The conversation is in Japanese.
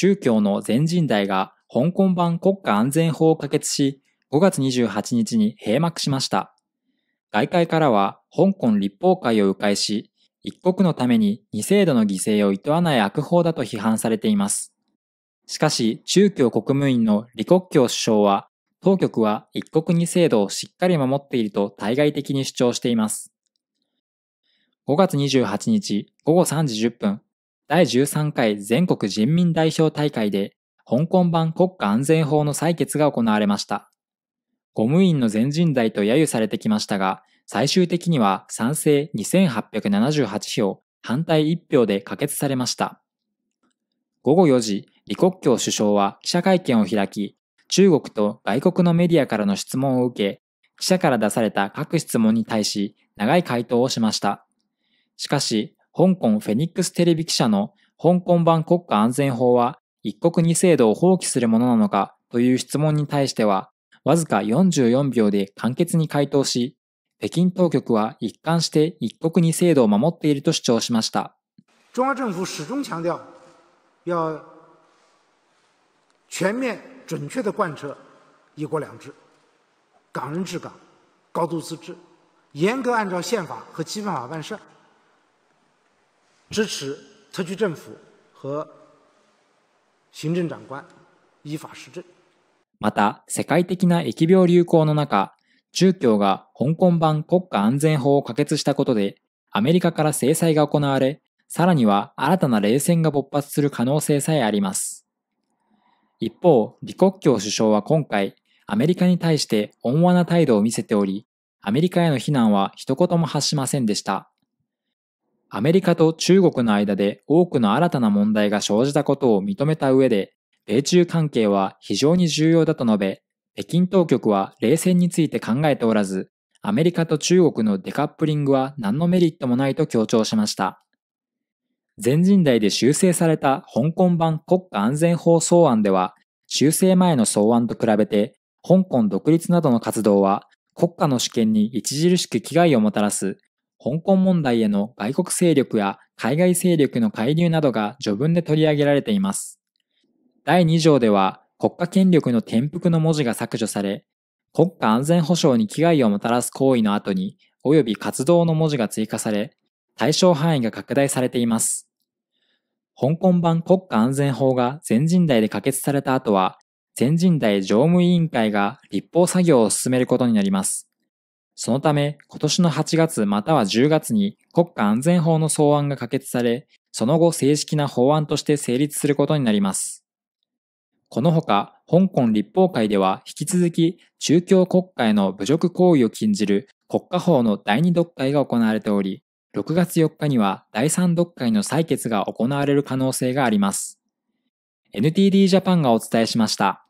中共の全人代が香港版国家安全法を可決し、5月28日に閉幕しました。外界からは香港立法会を迂回し、一国のために二制度の犠牲を厭わない悪法だと批判されています。しかし、中共国務院の李克強首相は、当局は一国二制度をしっかり守っていると対外的に主張しています。5月28日午後3時10分、第13回全国人民代表大会で香港版国家安全法の採決が行われました。ゴム員の全人代と揶揄されてきましたが、最終的には賛成2878票、反対1票で可決されました。午後4時、李克強首相は記者会見を開き、中国と外国のメディアからの質問を受け、記者から出された各質問に対し長い回答をしました。しかし、香港フェニックステレビ記者の香港版国家安全法は一国二制度を放棄するものなのかという質問に対しては、わずか44秒で簡潔に回答し、北京当局は一貫して一国二制度を守っていると主張しました。中央政府始終強調、要全面準确的贯彻一国两制、港人治港、高度自治，严格按照宪法和基本法办事。支持特区政府和行政長官依法施政。また、世界的な疫病流行の中、中共が香港版国家安全法を可決したことで、アメリカから制裁が行われ、さらには新たな冷戦が勃発する可能性さえあります。一方、李克強首相は今回、アメリカに対して温和な態度を見せており、アメリカへの非難は一言も発しませんでした。アメリカと中国の間で多くの新たな問題が生じたことを認めた上で、米中関係は非常に重要だと述べ、北京当局は冷戦について考えておらず、アメリカと中国のデカップリングは何のメリットもないと強調しました。全人代で修正された香港版国家安全法草案では、修正前の草案と比べて、香港独立などの活動は国家の主権に著しく危害をもたらす香港問題への外国勢力や海外勢力の介入などが序文で取り上げられています。第2条では国家権力の転覆の文字が削除され、国家安全保障に危害をもたらす行為の後に、及び活動の文字が追加され、対象範囲が拡大されています。香港版国家安全法が全人代で可決された後は、全人代常務委員会が立法作業を進めることになります。そのため、今年の8月または10月に国家安全法の草案が可決され、その後正式な法案として成立することになります。このほか、香港立法会では引き続き、中共国家への侮辱行為を禁じる国家法の第2読解が行われており、6月4日には第3読解の採決が行われる可能性があります。NTD ジャパンがお伝えしました。